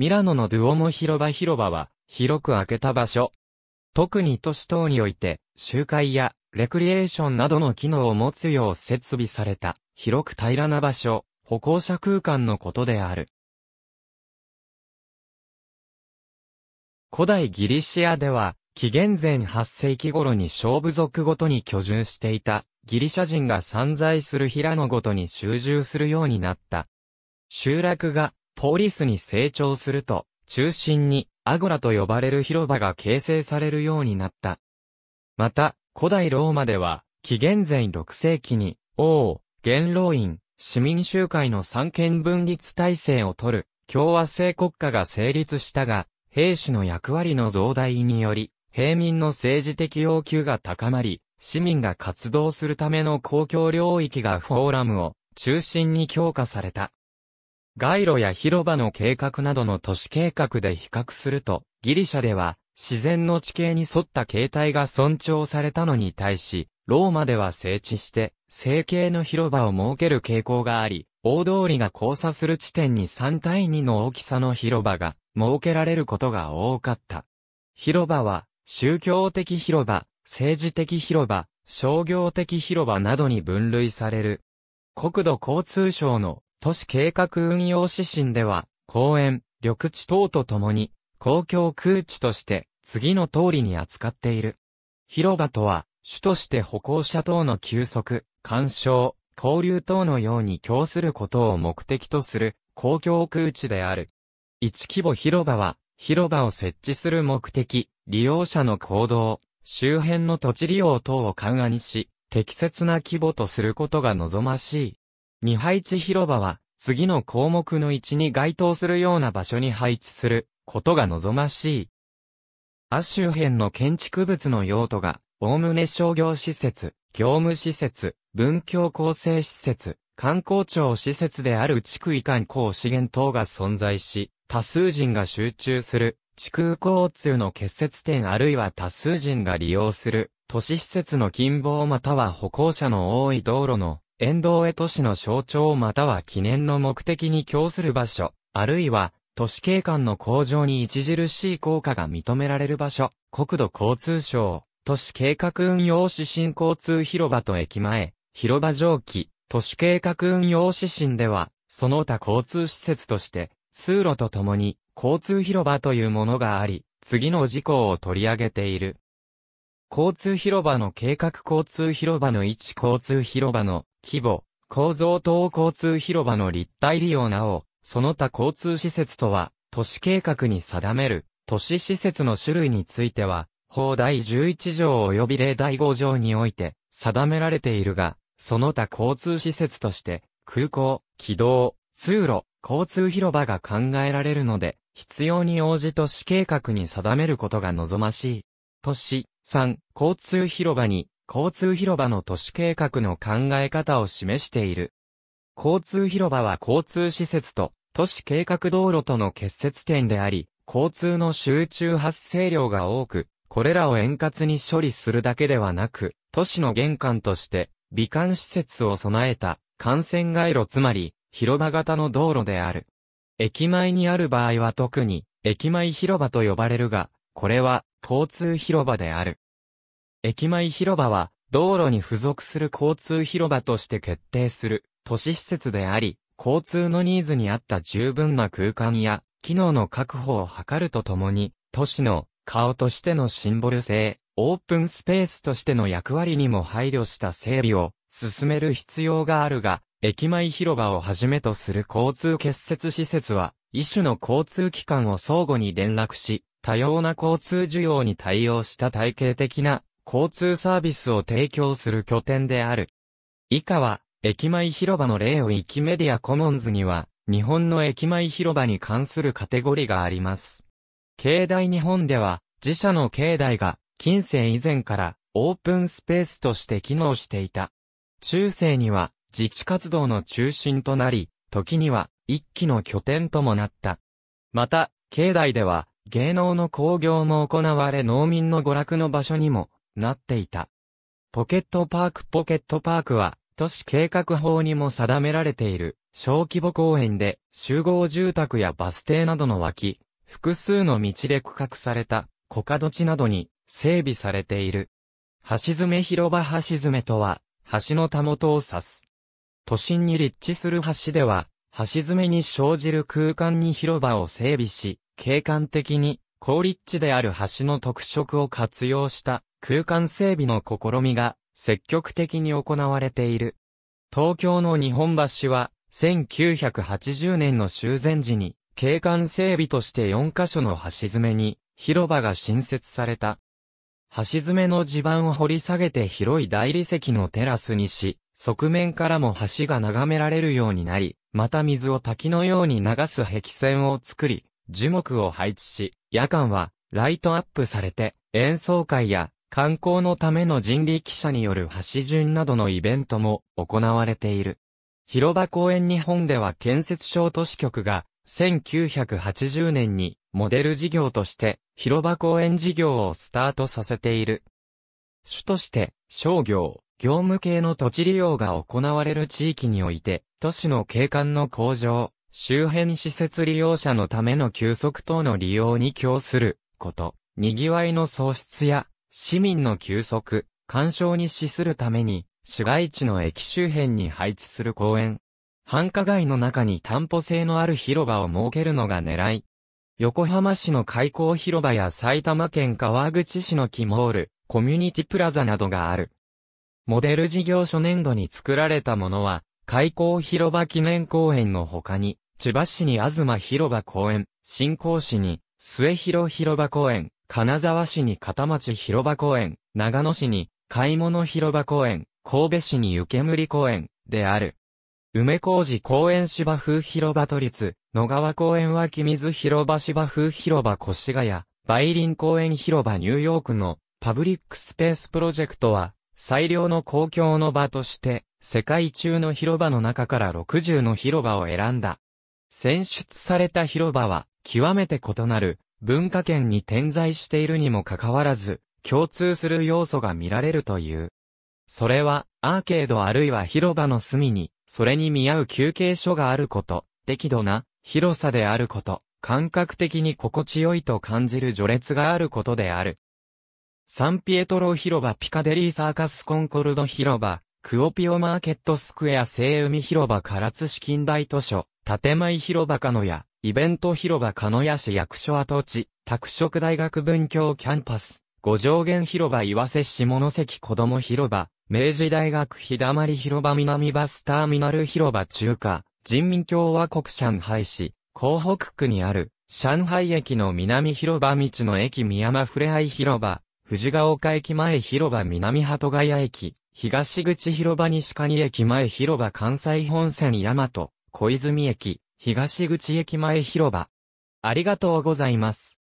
ミラノのドゥオモ広場広場は、広く開けた場所。特に都市等において、集会や、レクリエーションなどの機能を持つよう設備された、広く平らな場所、歩行者空間のことである。古代ギリシアでは、紀元前8世紀頃に小部族ごとに居住していた、ギリシャ人が散在する平野ごとに集中するようになった。集落がポリスに成長すると、中心にアゴラと呼ばれる広場が形成されるようになった。また、古代ローマでは、紀元前6世紀に、王、元老院、市民集会の三権分立体制を取る、共和制国家が成立したが、兵士の役割の増大により、平民の政治的要求が高まり、市民が活動するための公共領域がフォーラムを中心に強化された。街路や広場の計画などの都市計画で比較すると、ギリシャでは自然の地形に沿った形態が尊重されたのに対し、ローマでは整地して、成形の広場を設ける傾向があり、大通りが交差する地点に3対2の大きさの広場が設けられることが多かった。広場は、宗教的広場、政治的広場、商業的広場などに分類される。国土交通省の都市計画運用指針では、公園、緑地等とともに、公共空地として、次の通りに扱っている。広場とは、主として歩行者等の休息、干渉、交流等のように供することを目的とする公共空地である。一規模広場は、広場を設置する目的、利用者の行動、周辺の土地利用等を緩和にし、適切な規模とすることが望ましい未配置広場は、次の項目の位置に該当するような場所に配置することが望ましい。ア周辺の建築物の用途が、おおむね商業施設、業務施設、文教構成施設、観光庁施設である地区以観高資源等が存在し、多数人が集中する、地区交通の結節点あるいは多数人が利用する、都市施設の近傍または歩行者の多い道路の沿道へ都市の象徴または記念の目的に供する場所、あるいは都市景観の向上に著しい効果が認められる場所、国土交通省、都市計画運用指針交通広場と駅前、広場上記、都市計画運用指針では、その他交通施設として、通路とともに交通広場というものがあり、次の事項を取り上げている。交通広場の計画交通広場の位置交通広場の規模、構造等交通広場の立体利用なお、その他交通施設とは、都市計画に定める、都市施設の種類については、法第11条及び例第5条において、定められているが、その他交通施設として、空港、軌道、通路、交通広場が考えられるので、必要に応じ都市計画に定めることが望ましい。都市、3、交通広場に、交通広場の都市計画の考え方を示している。交通広場は交通施設と都市計画道路との結節点であり、交通の集中発生量が多く、これらを円滑に処理するだけではなく、都市の玄関として、美観施設を備えた、幹線街路つまり、広場型の道路である。駅前にある場合は特に、駅前広場と呼ばれるが、これは、交通広場である。駅前広場は、道路に付属する交通広場として決定する、都市施設であり、交通のニーズに合った十分な空間や、機能の確保を図るとともに、都市の顔としてのシンボル性、オープンスペースとしての役割にも配慮した整備を進める必要があるが、駅前広場をはじめとする交通結節施設は、一種の交通機関を相互に連絡し、多様な交通需要に対応した体系的な交通サービスを提供する拠点である。以下は、駅前広場の例を駅メディアコモンズには、日本の駅前広場に関するカテゴリがあります。境内日本では、自社の境内が、近世以前からオープンスペースとして機能していた。中世には自治活動の中心となり、時には一期の拠点ともなった。また、境内では芸能の興行も行われ農民の娯楽の場所にもなっていた。ポケットパークポケットパークは、都市計画法にも定められている、小規模公園で、集合住宅やバス停などの脇、複数の道で区画された、小角地などに、整備されている。橋爪広場橋爪とは、橋のたもとを指す。都心に立地する橋では、橋爪に生じる空間に広場を整備し、景観的に、高立地である橋の特色を活用した空間整備の試みが積極的に行われている。東京の日本橋は1980年の修繕時に景観整備として4カ所の橋爪に広場が新設された。橋爪の地盤を掘り下げて広い大理石のテラスにし、側面からも橋が眺められるようになり、また水を滝のように流す壁線を作り、樹木を配置し、夜間はライトアップされて演奏会や観光のための人力車による橋順などのイベントも行われている。広場公園日本では建設省都市局が1980年にモデル事業として広場公園事業をスタートさせている。主として商業、業務系の土地利用が行われる地域において都市の景観の向上、周辺施設利用者のための休息等の利用に供すること、賑わいの創出や市民の休息、干渉に資するために、市街地の駅周辺に配置する公園。繁華街の中に担保性のある広場を設けるのが狙い。横浜市の開港広場や埼玉県川口市のキモール、コミュニティプラザなどがある。モデル事業所年度に作られたものは、開港広場記念公園の他に、千葉市に東広場公園、新興市に末広広場公園、金沢市に片町広場公園、長野市に買い物広場公園、神戸市に湯煙公園である。梅小路公園芝生広場都立、野川公園は水広場芝生広場越谷、梅林公園広場ニューヨークのパブリックスペースプロジェクトは、最良の公共の場として、世界中の広場の中から60の広場を選んだ。選出された広場は、極めて異なる文化圏に点在しているにもかかわらず、共通する要素が見られるという。それは、アーケードあるいは広場の隅に、それに見合う休憩所があること、適度な広さであること、感覚的に心地よいと感じる序列があることである。サンピエトロ広場ピカデリーサーカスコンコルド広場、クオピオマーケットスクエア聖海広場唐津市近代図書、建前広場かのや、イベント広場鹿屋市役所跡地、拓殖大学文教キャンパス、五条原広場岩瀬下関子供広場、明治大学日だまり広場南バスターミナル広場中華、人民共和国上海市、港北区にある、上海駅の南広場道の駅宮山ふれあい広場、藤ヶ丘駅前広場南鳩ヶ谷駅、東口広場西蟹駅前広場関西本線大和、小泉駅、東口駅前広場。ありがとうございます。